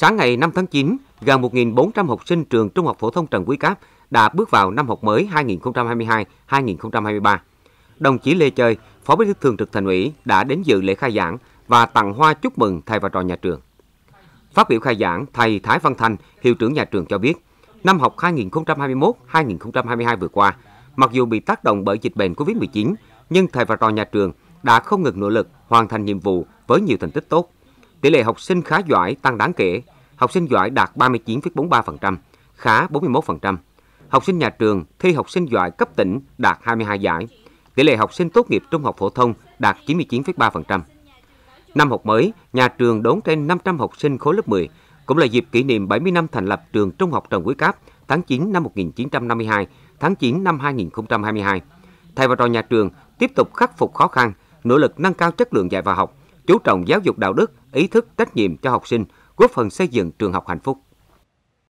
Sáng ngày 5 tháng 9, gần 1.400 học sinh trường Trung học phổ thông Trần Quý Cáp đã bước vào năm học mới 2022-2023. Đồng chí Lê Chơi, Phó Bí thư Thường trực Thành ủy đã đến dự lễ khai giảng và tặng hoa chúc mừng thầy và trò nhà trường. Phát biểu khai giảng, thầy Thái Văn Thành, hiệu trưởng nhà trường cho biết, năm học 2021-2022 vừa qua, mặc dù bị tác động bởi dịch bệnh COVID-19, nhưng thầy và trò nhà trường đã không ngừng nỗ lực hoàn thành nhiệm vụ với nhiều thành tích tốt. Tỷ lệ học sinh khá giỏi tăng đáng kể, học sinh giỏi đạt 39,43%, khá 41%. Học sinh nhà trường thi học sinh giỏi cấp tỉnh đạt 22 giải. Tỷ lệ học sinh tốt nghiệp trung học phổ thông đạt 99,3%. Năm học mới, nhà trường đón trên 500 học sinh khối lớp 10, cũng là dịp kỷ niệm 70 năm thành lập trường Trung học Trần Quý Cáp tháng 9 năm 1952, tháng 9 năm 2022. Thầy và trò nhà trường tiếp tục khắc phục khó khăn, nỗ lực nâng cao chất lượng dạy và học, chú trọng giáo dục đạo đức, ý thức trách nhiệm cho học sinh, góp phần xây dựng trường học hạnh phúc.